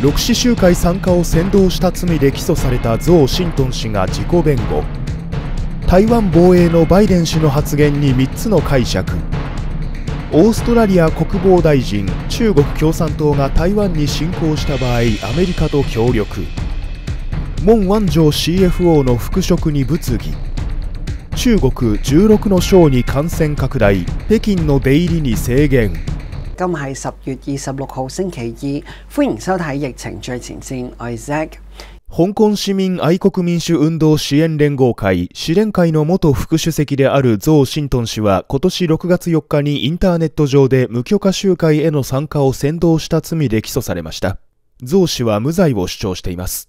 6四集会参加を扇動した罪で起訴されたゾウ・シントン氏が自己弁護台湾防衛のバイデン氏の発言に3つの解釈オーストラリア国防大臣中国共産党が台湾に侵攻した場合アメリカと協力モン・ワンジョ CFO の復職に物議中国16の省に感染拡大北京の出入りに制限今十月二十六星期二，迎收睇《疫情最前我 Zack。香港市民愛国民主運動支援連合会、支連会の元副主席であるゾウ・シントン氏は今年6月4日にインターネット上で無許可集会への参加を扇動した罪で起訴されました。ゾウ氏は無罪を主張しています。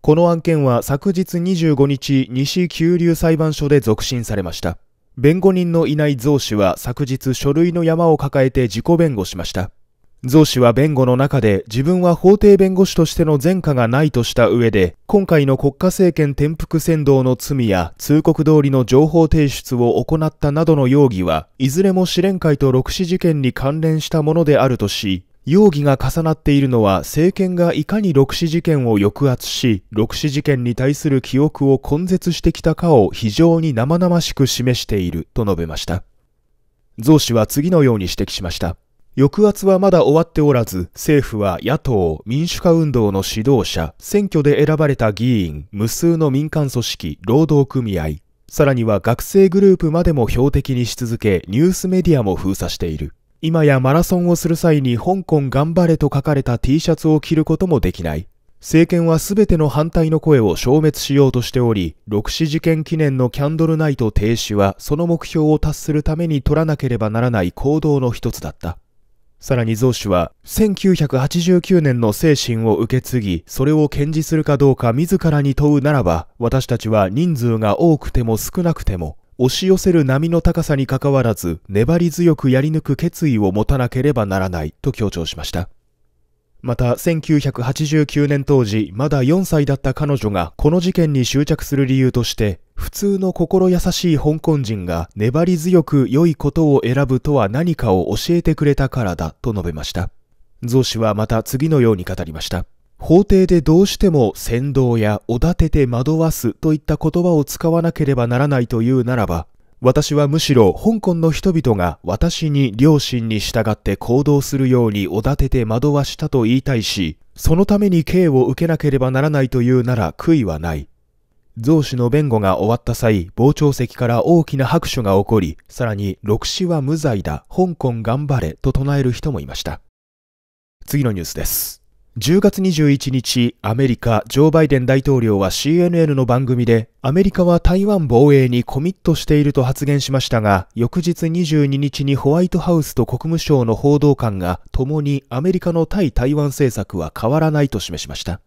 この案件は昨日25日西急流裁判所で続審されました。弁護人のいないゾウ氏は昨日書類の山を抱えて自己弁護しました。ゾウ氏は弁護の中で自分は法廷弁護士としての前科がないとした上で、今回の国家政権転覆扇動の罪や通告通りの情報提出を行ったなどの容疑は、いずれも試練会と六死事件に関連したものであるとし、容疑が重なっているのは政権がいかに六死事件を抑圧し、六死事件に対する記憶を根絶してきたかを非常に生々しく示していると述べました。増氏は次のように指摘しました。抑圧はまだ終わっておらず、政府は野党、民主化運動の指導者、選挙で選ばれた議員、無数の民間組織、労働組合、さらには学生グループまでも標的にし続け、ニュースメディアも封鎖している。今やマラソンをする際に香港頑張れと書かれた T シャツを着ることもできない。政権は全ての反対の声を消滅しようとしており、六四事件記念のキャンドルナイト停止はその目標を達するために取らなければならない行動の一つだった。さらにゾウ氏は、1989年の精神を受け継ぎ、それを堅持するかどうか自らに問うならば、私たちは人数が多くても少なくても、押し寄せる波の高さにかかわらず粘り強くやり抜く決意を持たなければならないと強調しましたまた1989年当時まだ4歳だった彼女がこの事件に執着する理由として普通の心優しい香港人が粘り強く良いことを選ぶとは何かを教えてくれたからだと述べました。ゾウ氏はまた次のように語りました。法廷でどうしても扇動やおだてて惑わすといった言葉を使わなければならないというならば、私はむしろ香港の人々が私に良心に従って行動するようにおだてて惑わしたと言いたいし、そのために刑を受けなければならないというなら悔いはない。増子の弁護が終わった際、傍聴席から大きな拍手が起こり、さらに、六死は無罪だ、香港頑張れと唱える人もいました。次のニュースです。10月21日、アメリカ、ジョー・バイデン大統領は CNN の番組で、アメリカは台湾防衛にコミットしていると発言しましたが、翌日22日にホワイトハウスと国務省の報道官が、共にアメリカの対台湾政策は変わらないと示しました。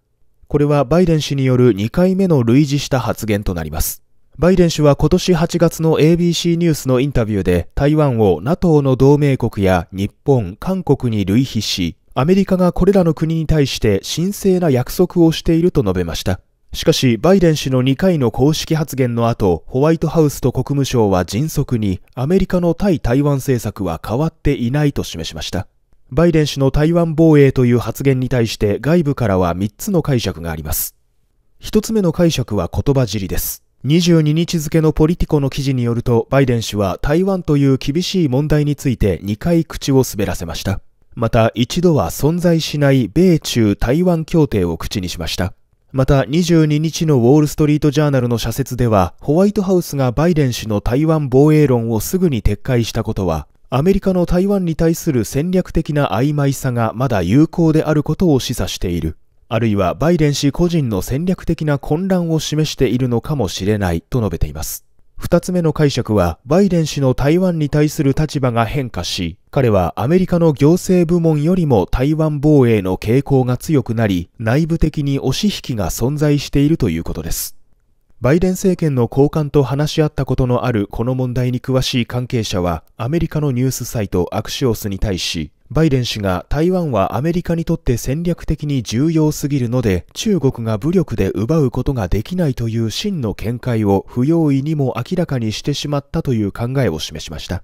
これはバイデン氏による2回目の類似した発言となります。バイデン氏は今年8月の ABC ニュースのインタビューで台湾を NATO の同盟国や日本、韓国に類比しアメリカがこれらの国に対して神聖な約束をしていると述べました。しかし、バイデン氏の2回の公式発言の後、ホワイトハウスと国務省は迅速に、アメリカの対台湾政策は変わっていないと示しました。バイデン氏の台湾防衛という発言に対して外部からは3つの解釈があります。1つ目の解釈は言葉尻です。22日付のポリティコの記事によると、バイデン氏は台湾という厳しい問題について2回口を滑らせました。また一度は存在しない米中台湾協定を口にしました。また22日のウォール・ストリート・ジャーナルの社説ではホワイトハウスがバイデン氏の台湾防衛論をすぐに撤回したことはアメリカの台湾に対する戦略的な曖昧さがまだ有効であることを示唆しているあるいはバイデン氏個人の戦略的な混乱を示しているのかもしれないと述べています二つ目の解釈は、バイデン氏の台湾に対する立場が変化し、彼はアメリカの行政部門よりも台湾防衛の傾向が強くなり、内部的に押し引きが存在しているということです。バイデン政権の高官と話し合ったことのあるこの問題に詳しい関係者は、アメリカのニュースサイトアクシオスに対し、バイデン氏が台湾はアメリカにとって戦略的に重要すぎるので中国が武力で奪うことができないという真の見解を不用意にも明らかにしてしまったという考えを示しました。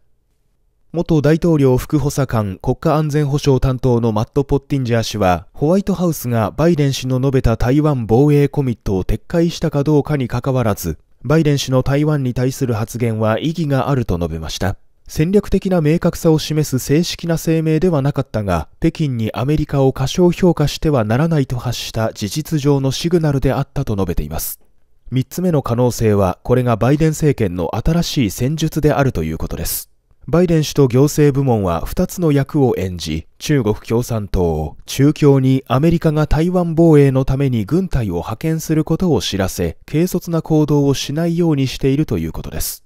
元大統領副補佐官国家安全保障担当のマット・ポッティンジャー氏はホワイトハウスがバイデン氏の述べた台湾防衛コミットを撤回したかどうかにかかわらずバイデン氏の台湾に対する発言は意義があると述べました。戦略的な明確さを示す正式な声明ではなかったが、北京にアメリカを過小評価してはならないと発した事実上のシグナルであったと述べています。3つ目の可能性は、これがバイデン政権の新しい戦術であるということです。バイデン氏と行政部門は2つの役を演じ、中国共産党を中共にアメリカが台湾防衛のために軍隊を派遣することを知らせ、軽率な行動をしないようにしているということです。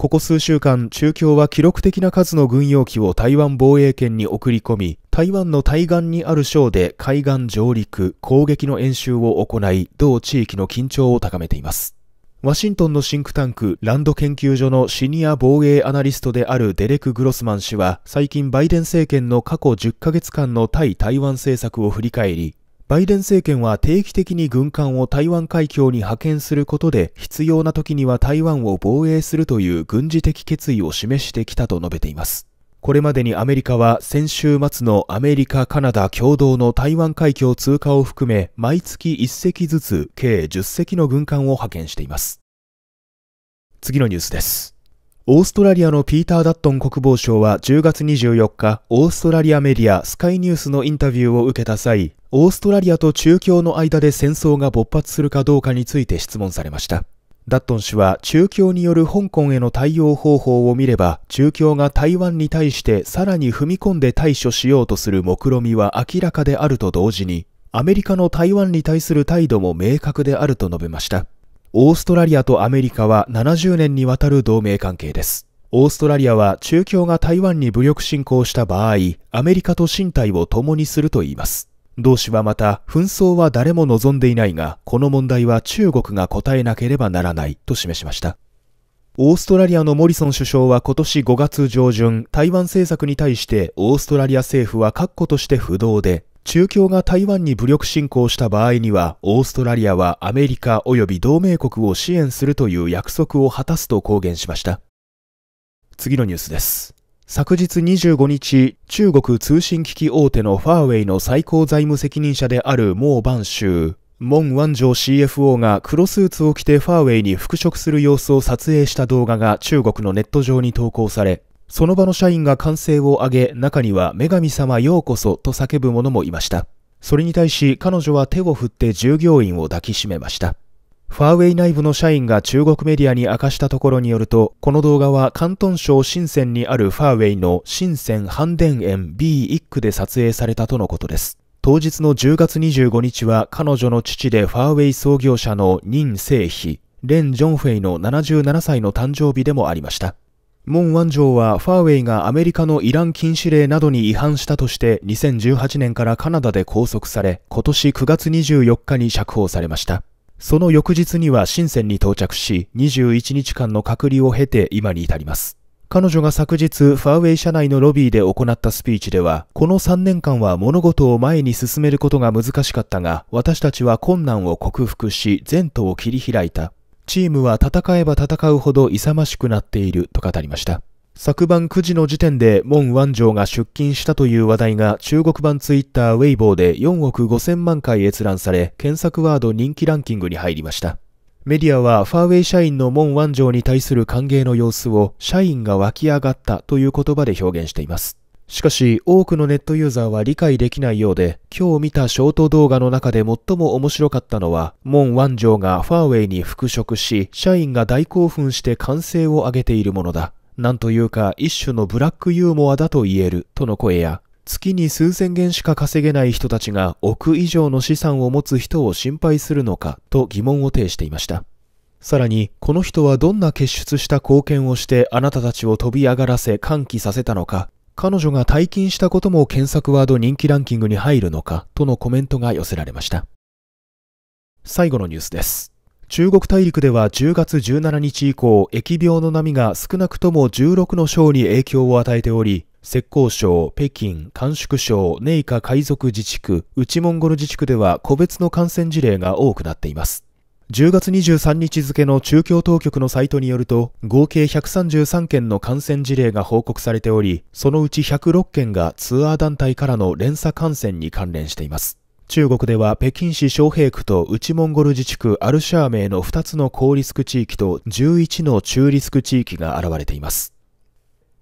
ここ数週間、中共は記録的な数の軍用機を台湾防衛圏に送り込み、台湾の対岸にある省で海岸上陸、攻撃の演習を行い、同地域の緊張を高めています。ワシントンのシンクタンク、ランド研究所のシニア防衛アナリストであるデレク・グロスマン氏は、最近バイデン政権の過去10ヶ月間の対台湾政策を振り返り、バイデン政権は定期的に軍艦を台湾海峡に派遣することで必要な時には台湾を防衛するという軍事的決意を示してきたと述べています。これまでにアメリカは先週末のアメリカ、カナダ共同の台湾海峡通過を含め毎月1隻ずつ計10隻の軍艦を派遣しています。次のニュースです。オーストラリアのピーター・ダットン国防相は10月24日、オーストラリアメディアスカイニュースのインタビューを受けた際、オーストラリアと中共の間で戦争が勃発するかどうかについて質問されました。ダットン氏は中共による香港への対応方法を見れば、中共が台湾に対してさらに踏み込んで対処しようとする目論見は明らかであると同時に、アメリカの台湾に対する態度も明確であると述べました。オーストラリアとアメリカは70年にわたる同盟関係です。オーストラリアは中共が台湾に武力侵攻した場合、アメリカと身体を共にすると言います。同氏はまた、紛争は誰も望んでいないが、この問題は中国が答えなければならないと示しました。オーストラリアのモリソン首相は今年5月上旬、台湾政策に対してオーストラリア政府は確固として不動で、中共が台湾に武力侵攻した場合には、オーストラリアはアメリカ及び同盟国を支援するという約束を果たすと公言しました。次のニュースです。昨日25日、中国通信機器大手のファーウェイの最高財務責任者であるモー・バンシュー、モン・ワンジョ CFO が黒スーツを着てファーウェイに復職する様子を撮影した動画が中国のネット上に投稿され、その場の社員が歓声を上げ、中には女神様ようこそと叫ぶ者もいました。それに対し彼女は手を振って従業員を抱きしめました。ファーウェイ内部の社員が中国メディアに明かしたところによると、この動画は広東省深センにあるファーウェイの深センハンデン園 B1 区で撮影されたとのことです。当日の10月25日は彼女の父でファーウェイ創業者の任正妃、レン・ジョンフェイの77歳の誕生日でもありました。モン・ワンジョーはファーウェイがアメリカのイラン禁止令などに違反したとして2018年からカナダで拘束され今年9月24日に釈放されましたその翌日には深センに到着し21日間の隔離を経て今に至ります彼女が昨日ファーウェイ社内のロビーで行ったスピーチではこの3年間は物事を前に進めることが難しかったが私たちは困難を克服し前途を切り開いたチームは戦えば戦うほど勇ましくなっていると語りました。昨晩9時の時点でモン・ワンジョが出勤したという話題が中国版ツイッターウェイボーで4億5000万回閲覧され検索ワード人気ランキングに入りました。メディアはファーウェイ社員のモン・ワンジョに対する歓迎の様子を社員が湧き上がったという言葉で表現しています。しかし多くのネットユーザーは理解できないようで今日見たショート動画の中で最も面白かったのはモン・ワンジョーがファーウェイに復職し社員が大興奮して歓声を上げているものだなんというか一種のブラックユーモアだと言えるとの声や月に数千元しか稼げない人たちが億以上の資産を持つ人を心配するのかと疑問を呈していましたさらに、この人はどんな結出した貢献をしてあなたたちを飛び上がらせ歓喜させたのか彼女が退勤したことも検索ワード人気ランキングに入るのかとのコメントが寄せられました最後のニュースです中国大陸では10月17日以降疫病の波が少なくとも16の省に影響を与えており浙江省、北京、甘粛省、寧夏海賊自治区、内モンゴル自治区では個別の感染事例が多くなっています。10月23日付の中共当局のサイトによると、合計133件の感染事例が報告されており、そのうち106件がツアー団体からの連鎖感染に関連しています。中国では北京市昌平区と内モンゴル自治区アルシャーメイの2つの高リスク地域と11の中リスク地域が現れています。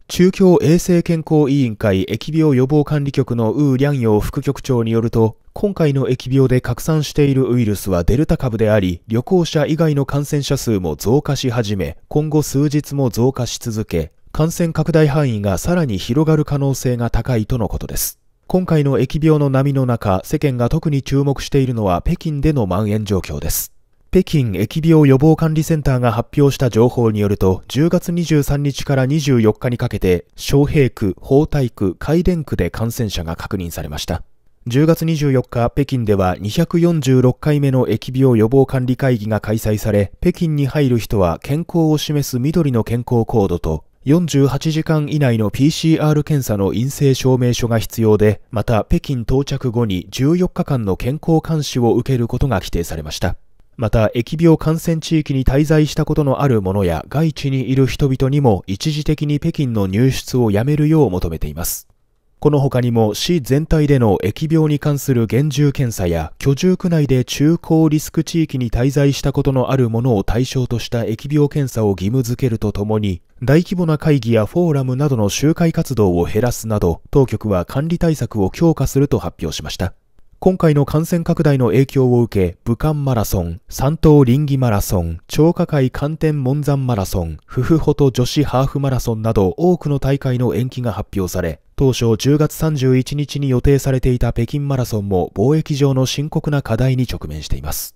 中共衛生健康委員会疫病予防管理局のウー・リャンヨー副局長によると、今回の疫病で拡散しているウイルスはデルタ株であり、旅行者以外の感染者数も増加し始め、今後数日も増加し続け、感染拡大範囲がさらに広がる可能性が高いとのことです。今回の疫病の波の中、世間が特に注目しているのは北京での蔓延状況です。北京疫病予防管理センターが発表した情報によると、10月23日から24日にかけて、昌平区、宝体区、海淀区で感染者が確認されました。10月24日、北京では246回目の疫病予防管理会議が開催され、北京に入る人は健康を示す緑の健康コードと、48時間以内の PCR 検査の陰性証明書が必要で、また北京到着後に14日間の健康監視を受けることが規定されました。また疫病感染地域に滞在したことのある者や外地にいる人々にも一時的に北京の入出をやめるよう求めていますこの他にも市全体での疫病に関する厳重検査や居住区内で中高リスク地域に滞在したことのある者を対象とした疫病検査を義務付けるとともに大規模な会議やフォーラムなどの集会活動を減らすなど当局は管理対策を強化すると発表しました今回の感染拡大の影響を受け、武漢マラソン、山東林義マラソン、張家会寒天門山マラソン、夫婦ほと女子ハーフマラソンなど多くの大会の延期が発表され、当初10月31日に予定されていた北京マラソンも貿易上の深刻な課題に直面しています。